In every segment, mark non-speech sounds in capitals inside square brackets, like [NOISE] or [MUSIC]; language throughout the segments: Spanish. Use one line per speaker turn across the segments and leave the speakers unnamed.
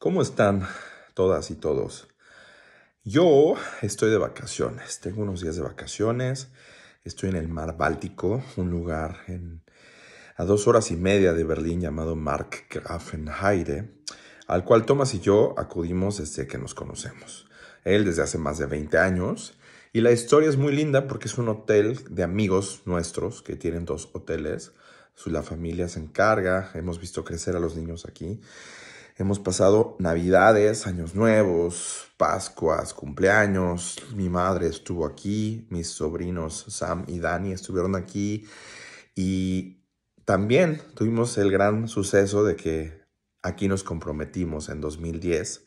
¿Cómo están todas y todos? Yo estoy de vacaciones, tengo unos días de vacaciones, estoy en el mar Báltico, un lugar a dos horas y media de Berlín llamado Mark al cual Thomas y yo acudimos desde que nos conocemos. Él desde hace más de 20 años y la historia es muy linda porque es un hotel de amigos nuestros que tienen dos hoteles. La familia se encarga, hemos visto crecer a los niños aquí Hemos pasado navidades, años nuevos, pascuas, cumpleaños. Mi madre estuvo aquí, mis sobrinos Sam y Dani estuvieron aquí. Y también tuvimos el gran suceso de que aquí nos comprometimos en 2010.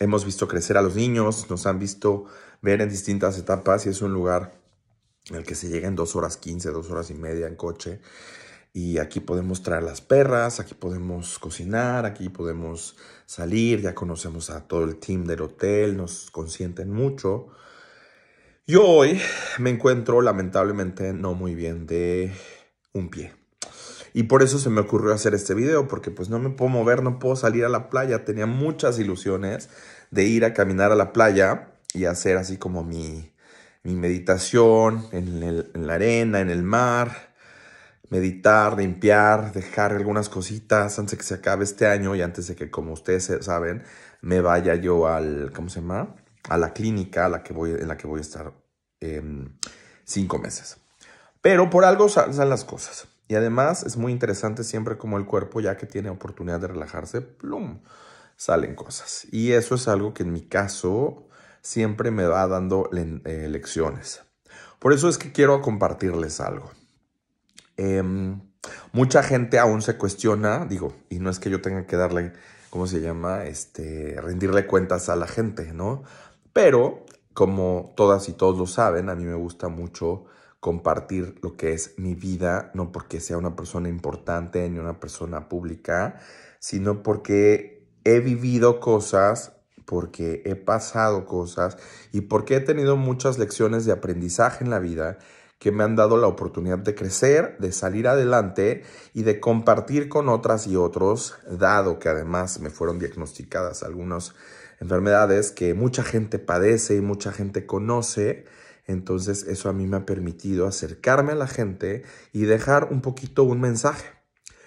Hemos visto crecer a los niños, nos han visto ver en distintas etapas y es un lugar en el que se llega en dos horas 15, dos horas y media en coche y aquí podemos traer las perras, aquí podemos cocinar, aquí podemos salir, ya conocemos a todo el team del hotel, nos consienten mucho. Yo hoy me encuentro lamentablemente no muy bien de un pie. Y por eso se me ocurrió hacer este video, porque pues no me puedo mover, no puedo salir a la playa. Tenía muchas ilusiones de ir a caminar a la playa y hacer así como mi, mi meditación en la arena, en el mar, meditar, limpiar, dejar algunas cositas antes de que se acabe este año y antes de que, como ustedes saben, me vaya yo al, ¿cómo se llama? A la clínica la que voy, en la que voy a estar em, cinco meses. Pero por algo salen las cosas. Y además es muy interesante siempre como el cuerpo, ya que tiene oportunidad de relajarse, plum, salen cosas. Y eso es algo que en mi caso siempre me va dando eh, lecciones. Por eso es que quiero compartirles algo. Em, mucha gente aún se cuestiona, digo, y no es que yo tenga que darle, ¿cómo se llama? Este, rendirle cuentas a la gente, ¿no? Pero, como todas y todos lo saben, a mí me gusta mucho compartir lo que es mi vida, no porque sea una persona importante ni una persona pública, sino porque he vivido cosas, porque he pasado cosas y porque he tenido muchas lecciones de aprendizaje en la vida que me han dado la oportunidad de crecer, de salir adelante y de compartir con otras y otros, dado que además me fueron diagnosticadas algunas enfermedades que mucha gente padece y mucha gente conoce. Entonces eso a mí me ha permitido acercarme a la gente y dejar un poquito un mensaje.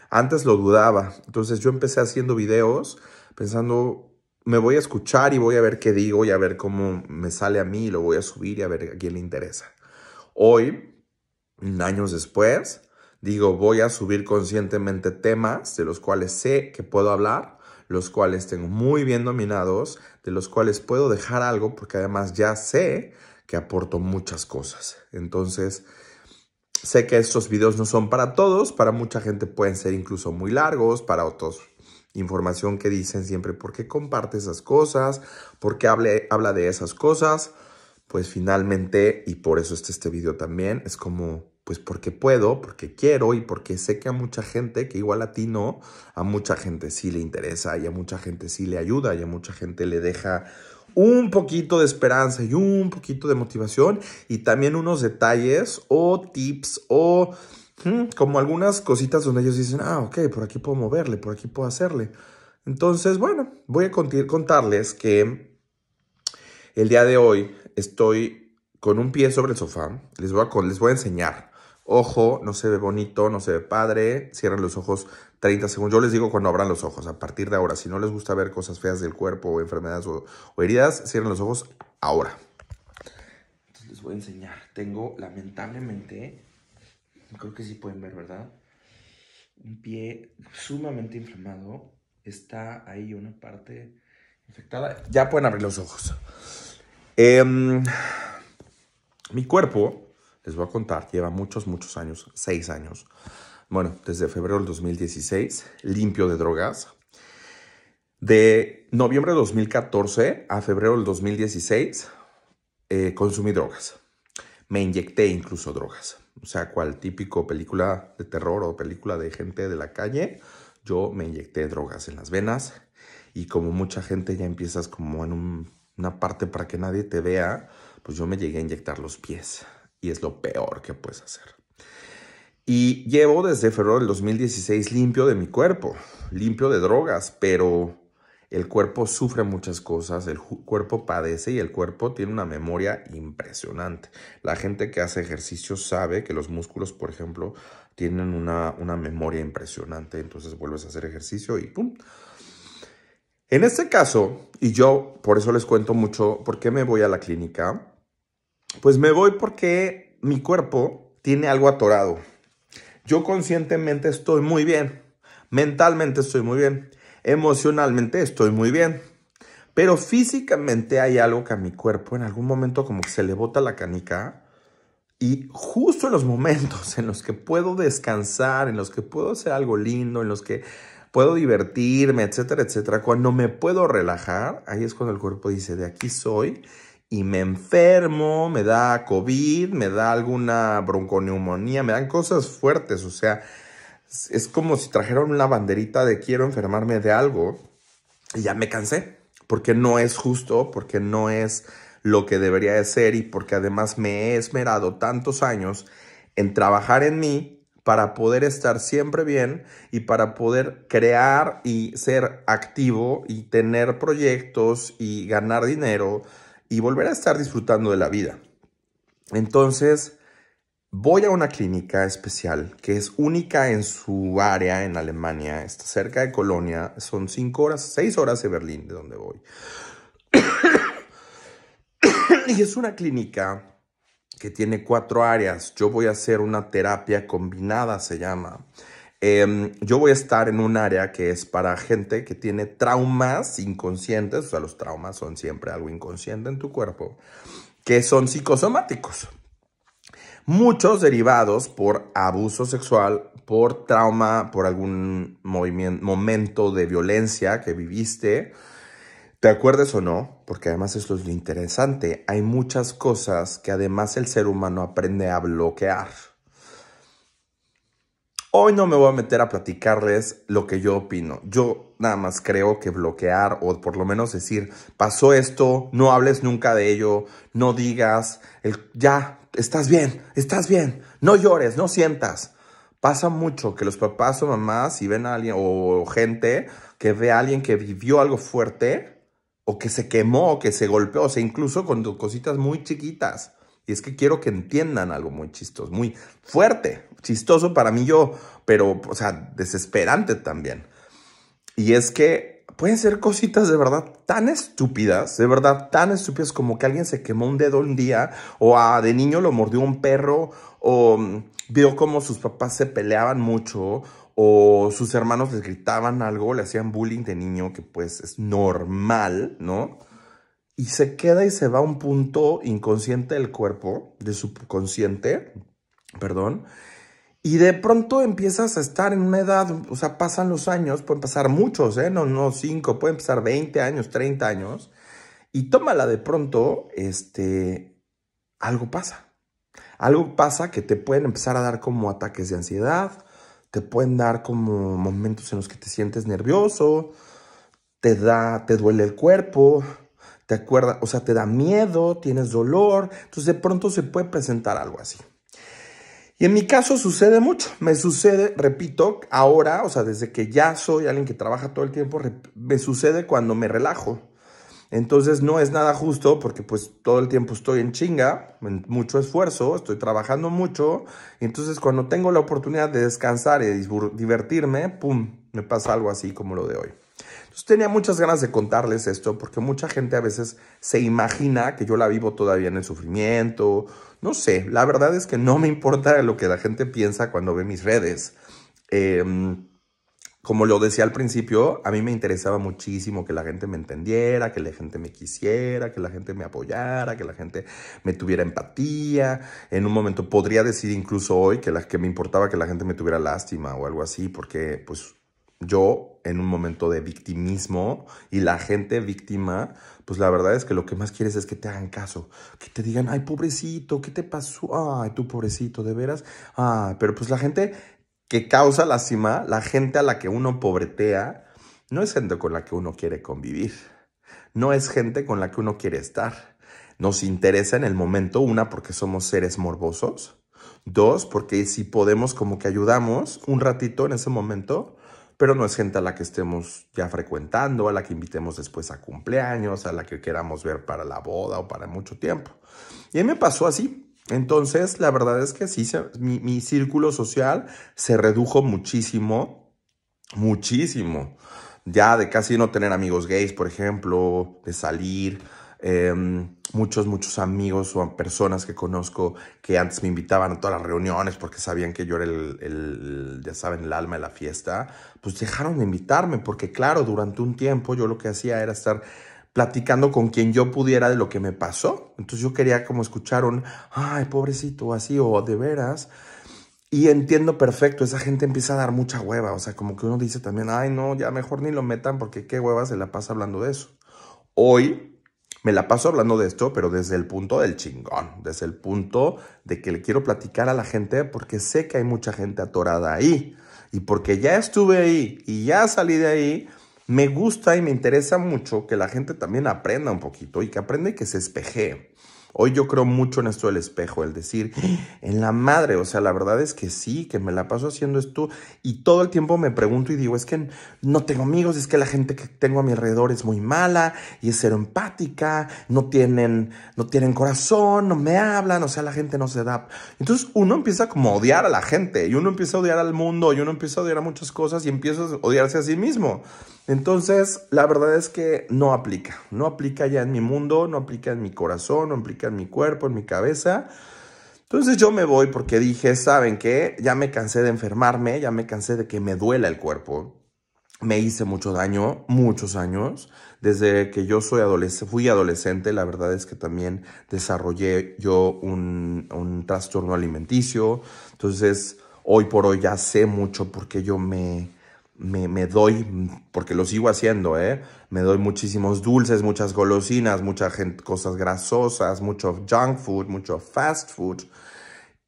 Antes lo dudaba, entonces yo empecé haciendo videos pensando, me voy a escuchar y voy a ver qué digo y a ver cómo me sale a mí lo voy a subir y a ver a quién le interesa. Hoy, años después, digo, voy a subir conscientemente temas de los cuales sé que puedo hablar, los cuales tengo muy bien dominados, de los cuales puedo dejar algo porque además ya sé que aporto muchas cosas. Entonces, sé que estos videos no son para todos, para mucha gente pueden ser incluso muy largos, para otros información que dicen siempre, ¿por qué comparte esas cosas? ¿Por qué habla de esas cosas? pues finalmente, y por eso está este video también, es como, pues porque puedo, porque quiero y porque sé que a mucha gente, que igual a ti no, a mucha gente sí le interesa y a mucha gente sí le ayuda y a mucha gente le deja un poquito de esperanza y un poquito de motivación y también unos detalles o tips o hmm, como algunas cositas donde ellos dicen, ah, ok, por aquí puedo moverle, por aquí puedo hacerle. Entonces, bueno, voy a contarles que el día de hoy estoy con un pie sobre el sofá. Les voy a, les voy a enseñar. Ojo, no se ve bonito, no se ve padre. Cierran los ojos 30 segundos. Yo les digo cuando abran los ojos, a partir de ahora. Si no les gusta ver cosas feas del cuerpo o enfermedades o, heridas, cierran los ojos ahora. Entonces les voy a enseñar. Tengo, lamentablemente, creo que sí pueden ver, ¿verdad? Un pie sumamente inflamado. Está ahí una parte infectada. Ya pueden abrir los ojos. Em, mi cuerpo, les voy a contar, lleva muchos, muchos años, seis años, bueno, desde febrero del 2016, limpio de drogas. De noviembre de 2014 a febrero del 2016, eh, consumí drogas. Me inyecté incluso drogas. O sea, cual típico película de terror o película de gente de la calle, yo me inyecté drogas en las venas y como mucha gente ya empiezas como en un una parte para que nadie te vea, pues yo me llegué a inyectar los pies y es lo peor que puedes hacer. Y llevo desde febrero del 2016 limpio de mi cuerpo, limpio de drogas, pero el cuerpo sufre muchas cosas, el cuerpo padece y el cuerpo tiene una memoria impresionante. La gente que hace ejercicio sabe que los músculos, por ejemplo, tienen una, memoria impresionante, entonces vuelves a hacer ejercicio y ¡pum! En este caso, y yo por eso les cuento mucho por qué me voy a la clínica, pues me voy porque mi cuerpo tiene algo atorado. Yo conscientemente estoy muy bien, mentalmente estoy muy bien, emocionalmente estoy muy bien, pero físicamente hay algo que a mi cuerpo en algún momento como que se le bota la canica y justo en los momentos en los que puedo descansar, en los que puedo hacer algo lindo, en los que puedo divertirme, etcétera, etcétera. Cuando me puedo relajar, ahí es cuando el cuerpo dice, de aquí soy, y me enfermo, me da COVID, me da alguna bronconeumonía, me dan cosas fuertes, o sea, es como si trajeran una banderita de quiero enfermarme de algo y ya me cansé, porque no es justo, porque no es lo que debería de ser y porque además me he esmerado tantos años en trabajar en mí para poder estar siempre bien y para poder crear y ser activo y tener proyectos y ganar dinero y volver a estar disfrutando de la vida. Entonces, voy a una clínica especial que es única en su área en Alemania, está cerca de Colonia, son cinco horas, seis horas de Berlín de donde voy. [COUGHS] y es una clínica que tiene cuatro áreas. Yo voy a hacer una terapia combinada, se llama. Em, yo voy a estar en un área que es para gente que tiene traumas inconscientes, o sea, los traumas son siempre algo inconsciente en tu cuerpo, que son psicosomáticos. Muchos derivados por abuso sexual, por trauma, por algún momento de violencia que viviste, te acuerdes o no, porque además esto es lo interesante, hay muchas cosas que además el ser humano aprende a bloquear. Hoy no me voy a meter a platicarles lo que yo opino. Yo nada más creo que bloquear o por lo menos decir, pasó esto, no hables nunca de ello, no digas, ya, estás bien, estás bien, no llores, no sientas. Pasa mucho que los papás o mamás, si ven a alguien o gente que ve a alguien que vivió algo fuerte, o que se quemó, o que se golpeó, o sea, incluso con cositas muy chiquitas. Y es que quiero que entiendan algo muy chistoso, muy fuerte, chistoso para mí yo, pero, o sea, desesperante también. Y es que pueden ser cositas de verdad tan estúpidas, de verdad tan estúpidas como que alguien se quemó un dedo un día, o a ah, de niño lo mordió un perro, o mm, vio cómo sus papás se peleaban mucho, o sus hermanos les gritaban algo, le hacían bullying de niño, que pues es normal, ¿no? Y se queda y se va a un punto inconsciente del cuerpo, de subconsciente, perdón, y de pronto empiezas a estar en una edad, o sea, pasan los años, pueden pasar muchos, ¿eh? No, no, cinco, pueden pasar 20 años, 30 años. Y tómala de pronto, este, algo pasa. Algo pasa que te pueden empezar a dar como ataques de ansiedad, te pueden dar como momentos en los que te sientes nervioso, te da, te duele el cuerpo, te acuerdas, o sea, te da miedo, tienes dolor, entonces de pronto se puede presentar algo así. Y en mi caso sucede mucho, me sucede, repito, ahora, o sea, desde que ya soy alguien que trabaja todo el tiempo, me sucede cuando me relajo, entonces no es nada justo porque pues todo el tiempo estoy en chinga, en mucho esfuerzo, estoy trabajando mucho. entonces cuando tengo la oportunidad de descansar y divertirme, ¡pum!, me pasa algo así como lo de hoy. Entonces tenía muchas ganas de contarles esto porque mucha gente a veces se imagina que yo la vivo todavía en el sufrimiento. No sé, la verdad es que no me importa lo que la gente piensa cuando ve mis redes. Eh, como lo decía al principio, a mí me interesaba muchísimo que la gente me entendiera, que la gente me quisiera, que la gente me apoyara, que la gente me tuviera empatía. En un momento podría decir incluso hoy que, la, que me importaba que la gente me tuviera lástima o algo así, porque pues yo en un momento de victimismo y la gente víctima, pues la verdad es que lo que más quieres es que te hagan caso, que te digan, ay, pobrecito, ¿qué te pasó? Ay, tú pobrecito, de veras. Ah, pero pues la gente que causa lástima? la gente a la que uno pobretea, no es gente con la que uno quiere convivir, no es gente con la que uno quiere estar. Nos interesa en el momento, una, porque somos seres morbosos, dos, porque si podemos como que ayudamos un ratito en ese momento, pero no es gente a la que estemos ya frecuentando, a la que invitemos después a cumpleaños, a la que queramos ver para la boda o para mucho tiempo. Y a mí me pasó así. Entonces, la verdad es que sí, mi, círculo social se redujo muchísimo, muchísimo. Ya de casi no tener amigos gays, por ejemplo, de salir. Em, muchos, muchos amigos o personas que conozco que antes me invitaban a todas las reuniones porque sabían que yo era el, ya saben, el alma de la fiesta, pues dejaron de invitarme porque, claro, durante un tiempo yo lo que hacía era estar platicando con quien yo pudiera de lo que me pasó. Entonces yo quería como escuchar un, ay, pobrecito, así, o de veras. Y entiendo perfecto, esa gente empieza a dar mucha hueva, o sea, como que uno dice también, ay, no, ya mejor ni lo metan porque qué hueva se la pasa hablando de eso. Hoy me la paso hablando de esto, pero desde el punto del chingón, desde el punto de que le quiero platicar a la gente porque sé que hay mucha gente atorada ahí y porque ya estuve ahí y ya salí de ahí, me gusta y me interesa mucho que la gente también aprenda un poquito y que aprende que se espeje. Hoy yo creo mucho en esto del espejo, el decir, ¡Ah! en la madre, o sea, la verdad es que sí, que me la paso haciendo esto y todo el tiempo me pregunto y digo, es que no tengo amigos, es que la gente que tengo a mi alrededor es muy mala y es cero empática, no tienen, no tienen corazón, no me hablan, o sea, la gente no se da. Entonces uno empieza como a odiar a la gente y uno empieza a odiar al mundo y uno empieza a odiar a muchas cosas y empieza a odiarse a sí mismo. Entonces, la verdad es que no aplica, no aplica ya en mi mundo, no aplica en mi corazón, no aplica en mi cuerpo, en mi cabeza. Entonces yo me voy porque dije, ¿saben qué? Ya me cansé de enfermarme, ya me cansé de que me duela el cuerpo. Me hice mucho daño, muchos años. Desde que yo soy fui adolescente, la verdad es que también desarrollé yo un, un trastorno alimenticio. Entonces, hoy por hoy ya sé mucho porque yo me me, doy, porque lo sigo haciendo, ¿eh? Me doy muchísimos dulces, muchas golosinas, muchas cosas grasosas, mucho junk food, mucho fast food.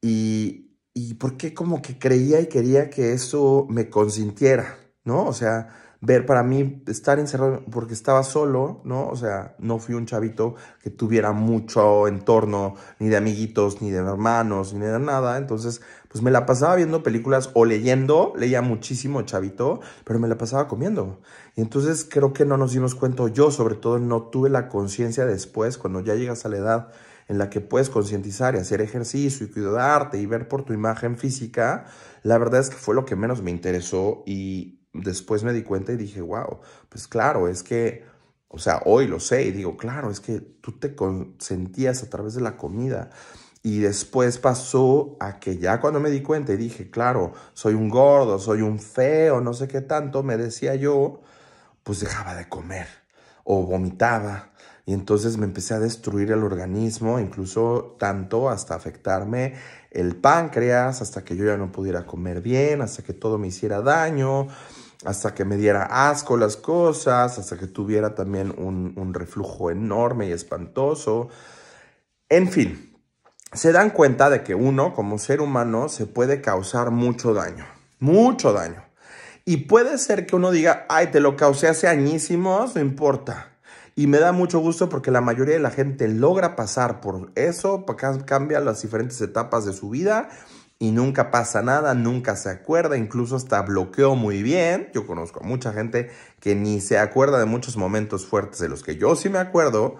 Y, y porque como que creía y quería que eso me consintiera, ¿no? O sea, ver para mí estar encerrado porque estaba solo, ¿no? O sea, no fui un chavito que tuviera mucho entorno, ni de amiguitos, ni de hermanos, ni de nada. Entonces, pues me la pasaba viendo películas o leyendo, leía muchísimo chavito, pero me la pasaba comiendo. Y entonces creo que no nos dimos cuenta, yo sobre todo no tuve la conciencia después, cuando ya llegas a la edad en la que puedes concientizar y hacer ejercicio y cuidarte y ver por tu imagen física, la verdad es que fue lo que menos me interesó y después me di cuenta y dije, wow, pues claro, es que, o sea, hoy lo sé y digo, claro, es que tú te consentías a través de la comida. Y después pasó a que ya cuando me di cuenta y dije, claro, soy un gordo, soy un feo, no sé qué tanto, me decía yo, pues dejaba de comer o vomitaba. Y entonces me empecé a destruir el organismo, incluso tanto hasta afectarme el páncreas, hasta que yo ya no pudiera comer bien, hasta que todo me hiciera daño, hasta que me diera asco las cosas, hasta que tuviera también un, un reflujo enorme y espantoso. En fin, se dan cuenta de que uno, como ser humano, se puede causar mucho daño, mucho daño. Y puede ser que uno diga, ay, te lo causé hace añísimos, no importa. Y me da mucho gusto porque la mayoría de la gente logra pasar por eso, cambia las diferentes etapas de su vida y nunca pasa nada, nunca se acuerda, incluso hasta bloqueó muy bien. Yo conozco a mucha gente que ni se acuerda de muchos momentos fuertes de los que yo sí me acuerdo.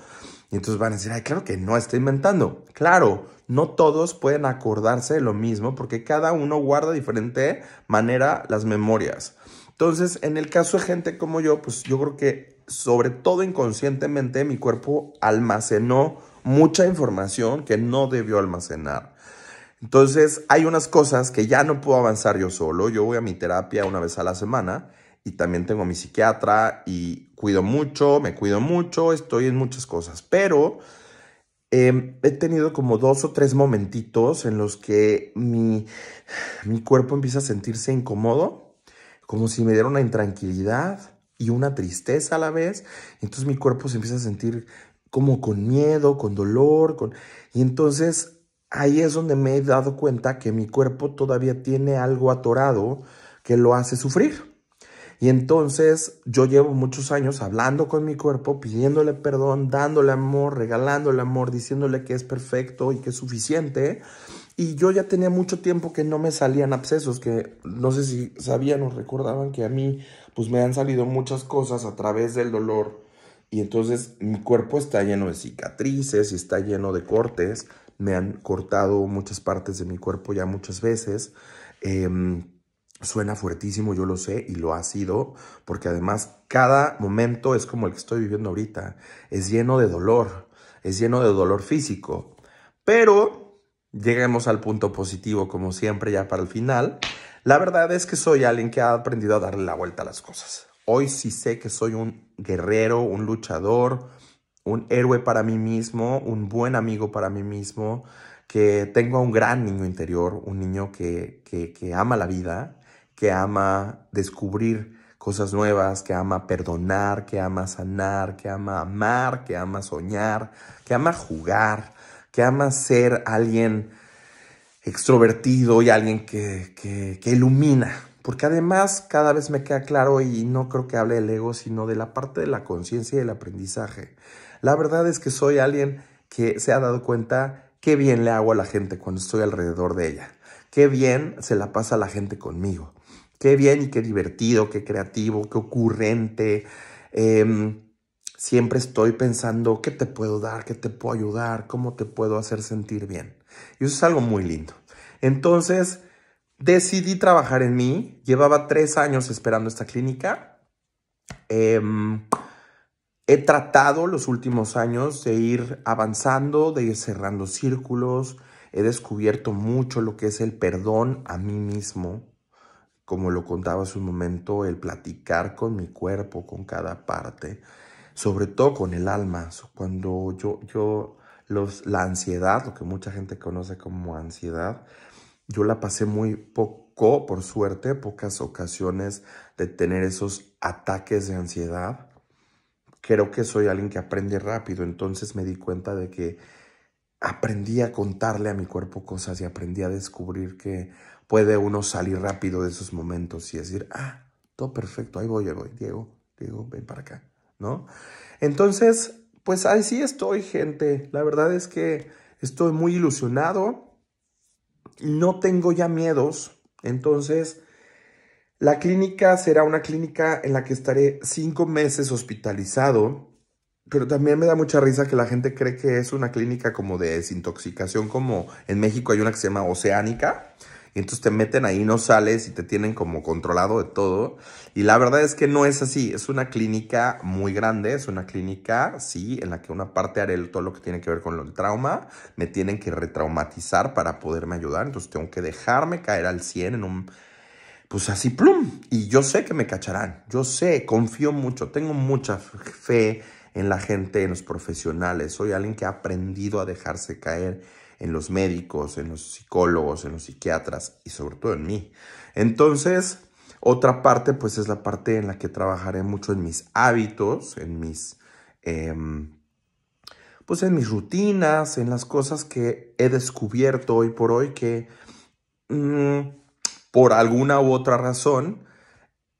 Y entonces van a decir, ay, claro que no, estoy inventando. Claro, no todos pueden acordarse de lo mismo porque cada uno guarda de diferente manera las memorias. Entonces, en el caso de gente como yo, pues yo creo que sobre todo inconscientemente mi cuerpo almacenó mucha información que no debió almacenar. Entonces, hay unas cosas que ya no puedo avanzar yo solo. Yo voy a mi terapia una vez a la semana y también tengo mi psiquiatra y cuido mucho, me cuido mucho, estoy en muchas cosas, pero Em, he tenido como dos o tres momentitos en los que mi, mi cuerpo empieza a sentirse incómodo, como si me diera una intranquilidad y una tristeza a la vez. Entonces mi cuerpo se empieza a sentir como con miedo, con dolor, con... Y entonces ahí es donde me he dado cuenta que mi cuerpo todavía tiene algo atorado que lo hace sufrir. Y entonces yo llevo muchos años hablando con mi cuerpo, pidiéndole perdón, dándole amor, regalándole amor, diciéndole que es perfecto y que es suficiente. Y yo ya tenía mucho tiempo que no me salían abscesos, que no sé si sabían o recordaban que a mí pues me han salido muchas cosas a través del dolor. Y entonces mi cuerpo está lleno de cicatrices y está lleno de cortes. Me han cortado muchas partes de mi cuerpo ya muchas veces. Em, Suena fuertísimo, yo lo sé y lo ha sido, porque además cada momento es como el que estoy viviendo ahorita, es lleno de dolor, es lleno de dolor físico. Pero lleguemos al punto positivo, como siempre, ya para el final. La verdad es que soy alguien que ha aprendido a darle la vuelta a las cosas. Hoy sí sé que soy un guerrero, un luchador, un héroe para mí mismo, un buen amigo para mí mismo, que tengo a un gran niño interior, un niño que, que ama la vida que ama descubrir cosas nuevas, que ama perdonar, que ama sanar, que ama amar, que ama soñar, que ama jugar, que ama ser alguien extrovertido y alguien que, ilumina. Porque además cada vez me queda claro, y no creo que hable del ego, sino de la parte de la conciencia y el aprendizaje. La verdad es que soy alguien que se ha dado cuenta qué bien le hago a la gente cuando estoy alrededor de ella. Qué bien se la pasa la gente conmigo Qué bien y qué divertido, qué creativo, qué ocurrente. Em, siempre estoy pensando qué te puedo dar, qué te puedo ayudar, cómo te puedo hacer sentir bien. Y eso es algo muy lindo. Entonces, decidí trabajar en mí. Llevaba tres años esperando esta clínica. Em, he tratado los últimos años de ir avanzando, de ir cerrando círculos. He descubierto mucho lo que es el perdón a mí mismo como lo contaba hace un momento, el platicar con mi cuerpo, con cada parte, sobre todo con el alma. Cuando yo, yo, los, la ansiedad, lo que mucha gente conoce como ansiedad, yo la pasé muy poco, por suerte, pocas ocasiones de tener esos ataques de ansiedad. Creo que soy alguien que aprende rápido, entonces me di cuenta de que aprendí a contarle a mi cuerpo cosas y aprendí a descubrir que puede uno salir rápido de esos momentos y decir, ah, todo perfecto, ahí voy, ahí voy, Diego, Diego, ven para acá, ¿no? Entonces, pues así estoy, gente. La verdad es que estoy muy ilusionado. No tengo ya miedos. Entonces, la clínica será una clínica en la que estaré cinco meses hospitalizado pero también me da mucha risa que la gente cree que es una clínica como de desintoxicación, como en México hay una que se llama Oceánica. Y entonces te meten ahí, no sales y te tienen como controlado de todo. Y la verdad es que no es así. Es una clínica muy grande, es una clínica, sí, en la que una parte haré todo lo que tiene que ver con el trauma. Me tienen que retraumatizar para poderme ayudar. Entonces tengo que dejarme caer al 100 en un... Pues así, plum. Y yo sé que me cacharán. Yo sé, confío mucho, tengo mucha fe en la gente, en los profesionales. Soy alguien que ha aprendido a dejarse caer en los médicos, en los psicólogos, en los psiquiatras y sobre todo en mí. Entonces, otra parte, pues es la parte en la que trabajaré mucho en mis hábitos, en mis... Em, pues en mis rutinas, en las cosas que he descubierto hoy por hoy que mm, por alguna u otra razón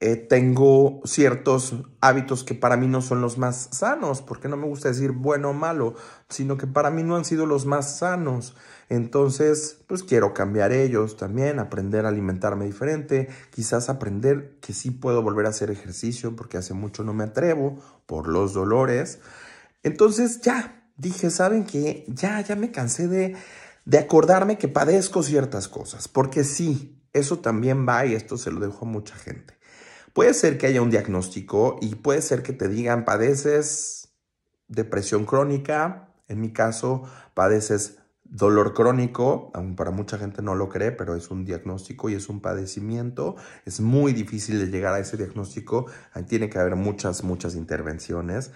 eh, tengo ciertos hábitos que para mí no son los más sanos, porque no me gusta decir bueno o malo, sino que para mí no han sido los más sanos. Entonces, pues quiero cambiar ellos también, aprender a alimentarme diferente, quizás aprender que sí puedo volver a hacer ejercicio, porque hace mucho no me atrevo por los dolores. Entonces ya, dije, ¿saben qué? Ya, ya me cansé de, de acordarme que padezco ciertas cosas, porque sí, eso también va y esto se lo dejo a mucha gente. Puede ser que haya un diagnóstico y puede ser que te digan padeces depresión crónica, en mi caso padeces dolor crónico, para mucha gente no lo cree, pero es un diagnóstico y es un padecimiento. Es muy difícil de llegar a ese diagnóstico, ahí tiene que haber muchas, muchas intervenciones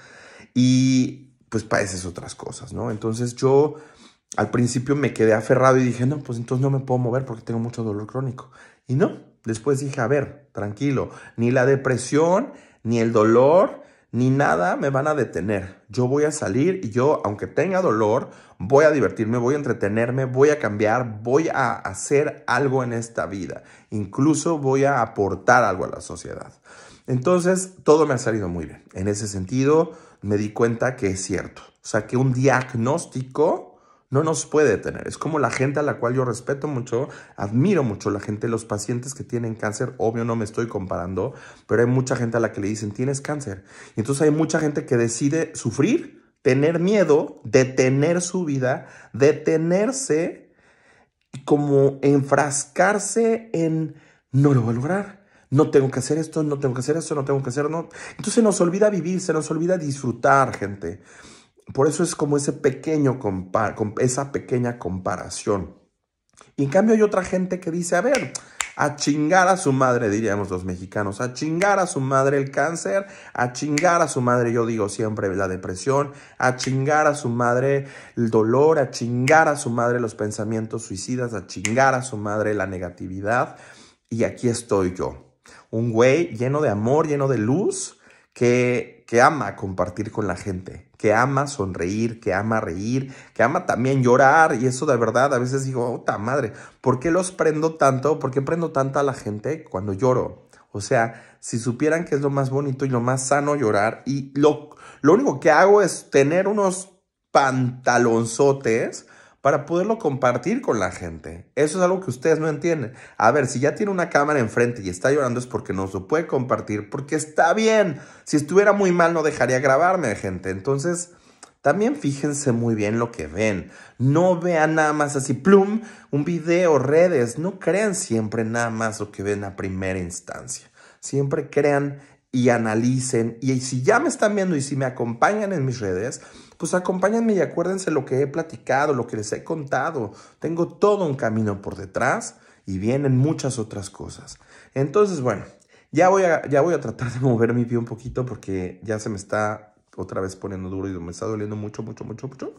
y pues padeces otras cosas, ¿no? Entonces yo al principio me quedé aferrado y dije, no, pues entonces no me puedo mover porque tengo mucho dolor crónico. Y no, Después dije, a ver, tranquilo, ni la depresión, ni el dolor, ni nada me van a detener. Yo voy a salir y yo, aunque tenga dolor, voy a divertirme, voy a entretenerme, voy a cambiar, voy a hacer algo en esta vida. Incluso voy a aportar algo a la sociedad. Entonces, todo me ha salido muy bien. En ese sentido, me di cuenta que es cierto. O sea, que un diagnóstico no nos puede detener. Es como la gente a la cual yo respeto mucho, admiro mucho la gente, los pacientes que tienen cáncer, obvio no me estoy comparando, pero hay mucha gente a la que le dicen, tienes cáncer. Y entonces hay mucha gente que decide sufrir, tener miedo, detener su vida, detenerse, y como enfrascarse en, no lo voy a lograr no tengo que hacer esto, no tengo que hacer esto, no tengo que hacer, no. Entonces se nos olvida vivir, se nos olvida disfrutar, gente por eso es como ese pequeño esa pequeña comparación. Y en cambio hay otra gente que dice, a ver, a chingar a su madre, diríamos los mexicanos, a chingar a su madre el cáncer, a chingar a su madre, yo digo siempre, la depresión, a chingar a su madre el dolor, a chingar a su madre los pensamientos suicidas, a chingar a su madre la negatividad. Y aquí estoy yo, un güey lleno de amor, lleno de luz, que, que ama compartir con la gente, que ama sonreír, que ama reír, que ama también llorar. Y eso de verdad, a veces digo, puta madre, ¿por qué los prendo tanto? ¿Por qué prendo tanta a la gente cuando lloro? O sea, si supieran que es lo más bonito y lo más sano llorar, y lo, lo único que hago es tener unos pantalonzotes para poderlo compartir con la gente. Eso es algo que ustedes no entienden. A ver, si ya tiene una cámara enfrente y está llorando es porque no lo puede compartir, porque está bien. Si estuviera muy mal no dejaría grabarme, gente. Entonces, también fíjense muy bien lo que ven. No vean nada más así, plum, un video, redes. No crean siempre nada más lo que ven a primera instancia. Siempre crean y analicen. Y si ya me están viendo y si me acompañan en mis redes, pues acompáñenme y acuérdense lo que he platicado, lo que les he contado. Tengo todo un camino por detrás y vienen muchas otras cosas. Entonces, bueno, ya voy a, ya voy a tratar de [LAUGHS] mover mi pie un poquito porque ya se me está otra vez poniendo duro y me está doliendo mucho, mucho, mucho, mucho.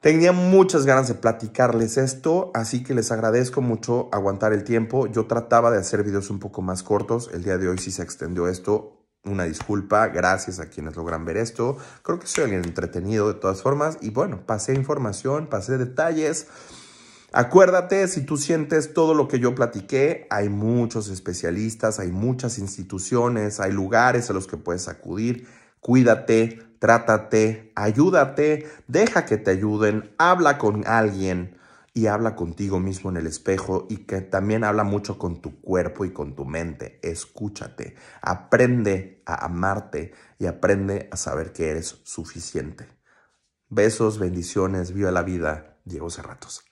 Tenía muchas ganas de platicarles esto, así que les agradezco mucho aguantar el tiempo. Yo trataba de hacer videos un poco más cortos, el día de hoy sí se extendió esto una disculpa, gracias a quienes logran ver esto. Creo que soy alguien entretenido de todas formas y bueno, pasé información, pasé detalles. Acuérdate, si tú sientes todo lo que yo platiqué, hay muchos especialistas, hay muchas instituciones, hay lugares a los que puedes acudir. Cuídate, trátate, ayúdate, deja que te ayuden, habla con alguien y habla contigo mismo en el espejo y que también habla mucho con tu cuerpo y con tu mente. Escúchate, aprende a amarte y aprende a saber que eres suficiente. Besos, bendiciones, viva la vida. Diego Cerratos.